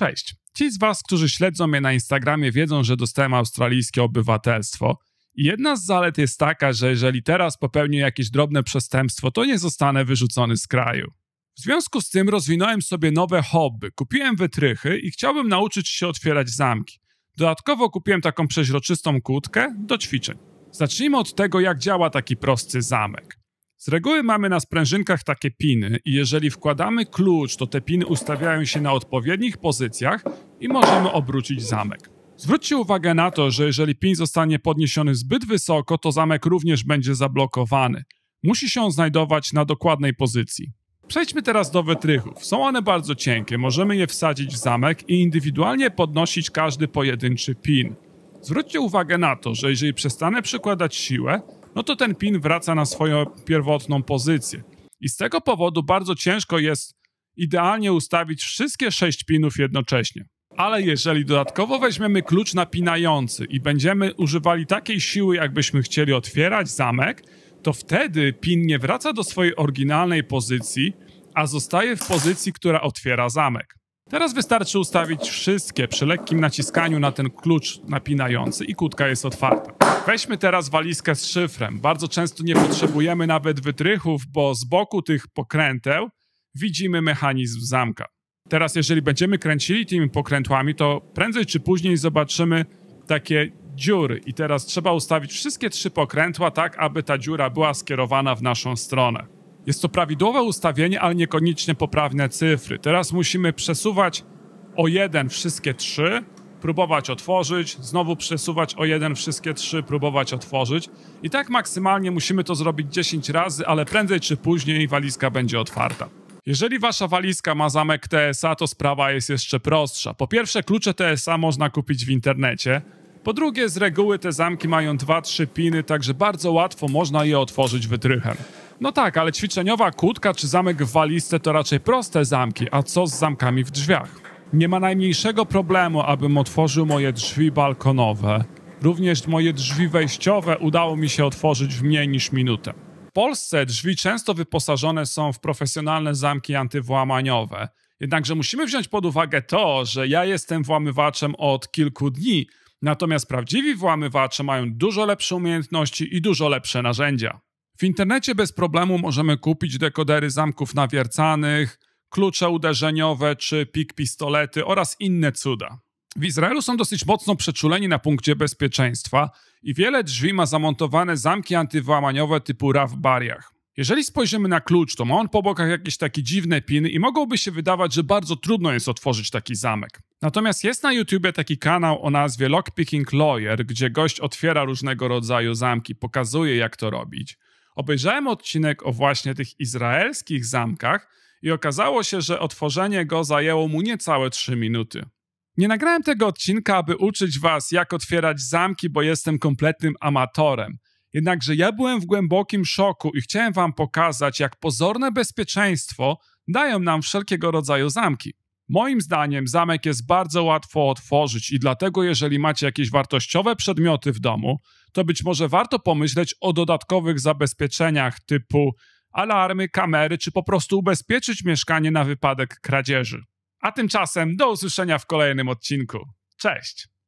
Cześć. Ci z Was, którzy śledzą mnie na Instagramie, wiedzą, że dostałem australijskie obywatelstwo. I jedna z zalet jest taka, że jeżeli teraz popełnię jakieś drobne przestępstwo, to nie zostanę wyrzucony z kraju. W związku z tym rozwinąłem sobie nowe hobby, kupiłem wytrychy i chciałbym nauczyć się otwierać zamki. Dodatkowo kupiłem taką przeźroczystą kłódkę do ćwiczeń. Zacznijmy od tego, jak działa taki prosty zamek. Z reguły mamy na sprężynkach takie piny i jeżeli wkładamy klucz, to te piny ustawiają się na odpowiednich pozycjach i możemy obrócić zamek. Zwróćcie uwagę na to, że jeżeli pin zostanie podniesiony zbyt wysoko, to zamek również będzie zablokowany. Musi się on znajdować na dokładnej pozycji. Przejdźmy teraz do wytrychów. Są one bardzo cienkie, możemy je wsadzić w zamek i indywidualnie podnosić każdy pojedynczy pin. Zwróćcie uwagę na to, że jeżeli przestanę przykładać siłę, no to ten pin wraca na swoją pierwotną pozycję. I z tego powodu bardzo ciężko jest idealnie ustawić wszystkie sześć pinów jednocześnie. Ale jeżeli dodatkowo weźmiemy klucz napinający i będziemy używali takiej siły, jakbyśmy chcieli otwierać zamek, to wtedy pin nie wraca do swojej oryginalnej pozycji, a zostaje w pozycji, która otwiera zamek. Teraz wystarczy ustawić wszystkie przy lekkim naciskaniu na ten klucz napinający i kutka jest otwarta. Weźmy teraz walizkę z szyfrem. Bardzo często nie potrzebujemy nawet wytrychów, bo z boku tych pokręteł widzimy mechanizm zamka. Teraz jeżeli będziemy kręcili tymi pokrętłami, to prędzej czy później zobaczymy takie dziury i teraz trzeba ustawić wszystkie trzy pokrętła tak, aby ta dziura była skierowana w naszą stronę. Jest to prawidłowe ustawienie, ale niekoniecznie poprawne cyfry. Teraz musimy przesuwać o jeden wszystkie trzy, próbować otworzyć, znowu przesuwać o jeden wszystkie trzy, próbować otworzyć. I tak maksymalnie musimy to zrobić 10 razy, ale prędzej czy później walizka będzie otwarta. Jeżeli wasza walizka ma zamek TSA, to sprawa jest jeszcze prostsza. Po pierwsze, klucze TSA można kupić w internecie. Po drugie, z reguły te zamki mają 2-3 piny, także bardzo łatwo można je otworzyć wytrychem. No tak, ale ćwiczeniowa kłódka czy zamek w walizce to raczej proste zamki, a co z zamkami w drzwiach? Nie ma najmniejszego problemu, abym otworzył moje drzwi balkonowe. Również moje drzwi wejściowe udało mi się otworzyć w mniej niż minutę. W Polsce drzwi często wyposażone są w profesjonalne zamki antywłamaniowe. Jednakże musimy wziąć pod uwagę to, że ja jestem włamywaczem od kilku dni, natomiast prawdziwi włamywacze mają dużo lepsze umiejętności i dużo lepsze narzędzia. W internecie bez problemu możemy kupić dekodery zamków nawiercanych, klucze uderzeniowe czy pik pistolety oraz inne cuda. W Izraelu są dosyć mocno przeczuleni na punkcie bezpieczeństwa i wiele drzwi ma zamontowane zamki antywłamaniowe typu RAW bariach. Jeżeli spojrzymy na klucz, to ma on po bokach jakieś takie dziwne piny i mogłoby się wydawać, że bardzo trudno jest otworzyć taki zamek. Natomiast jest na YouTubie taki kanał o nazwie Lockpicking Lawyer, gdzie gość otwiera różnego rodzaju zamki, pokazuje jak to robić. Obejrzałem odcinek o właśnie tych izraelskich zamkach i okazało się, że otworzenie go zajęło mu niecałe 3 minuty. Nie nagrałem tego odcinka, aby uczyć was, jak otwierać zamki, bo jestem kompletnym amatorem. Jednakże ja byłem w głębokim szoku i chciałem wam pokazać, jak pozorne bezpieczeństwo dają nam wszelkiego rodzaju zamki. Moim zdaniem zamek jest bardzo łatwo otworzyć i dlatego jeżeli macie jakieś wartościowe przedmioty w domu, to być może warto pomyśleć o dodatkowych zabezpieczeniach typu alarmy, kamery, czy po prostu ubezpieczyć mieszkanie na wypadek kradzieży. A tymczasem do usłyszenia w kolejnym odcinku. Cześć!